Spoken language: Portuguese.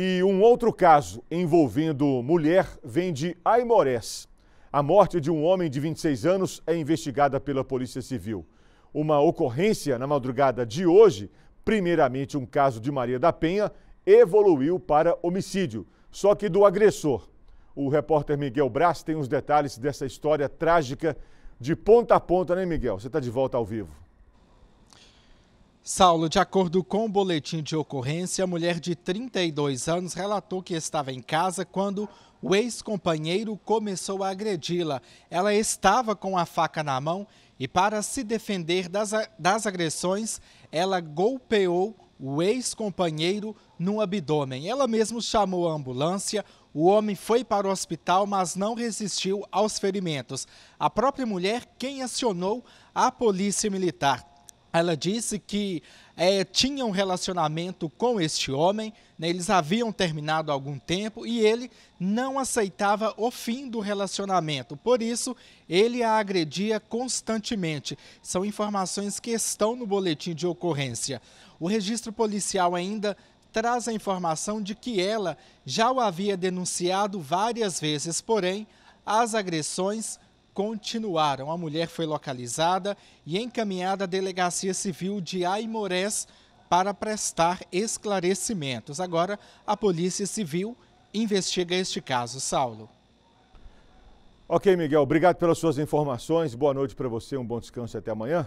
E um outro caso envolvendo mulher vem de Aimorés. A morte de um homem de 26 anos é investigada pela Polícia Civil. Uma ocorrência na madrugada de hoje, primeiramente um caso de Maria da Penha, evoluiu para homicídio, só que do agressor. O repórter Miguel Braz tem os detalhes dessa história trágica de ponta a ponta, né, Miguel? Você está de volta ao vivo. Saulo, de acordo com o boletim de ocorrência, a mulher de 32 anos relatou que estava em casa quando o ex-companheiro começou a agredi-la. Ela estava com a faca na mão e, para se defender das, das agressões, ela golpeou o ex-companheiro no abdômen. Ela mesma chamou a ambulância. O homem foi para o hospital, mas não resistiu aos ferimentos. A própria mulher quem acionou a polícia militar. Ela disse que é, tinha um relacionamento com este homem, né, eles haviam terminado há algum tempo e ele não aceitava o fim do relacionamento. Por isso, ele a agredia constantemente. São informações que estão no boletim de ocorrência. O registro policial ainda traz a informação de que ela já o havia denunciado várias vezes, porém, as agressões continuaram. A mulher foi localizada e encaminhada à Delegacia Civil de Aimorés para prestar esclarecimentos. Agora, a Polícia Civil investiga este caso. Saulo. Ok, Miguel, obrigado pelas suas informações. Boa noite para você, um bom descanso e até amanhã.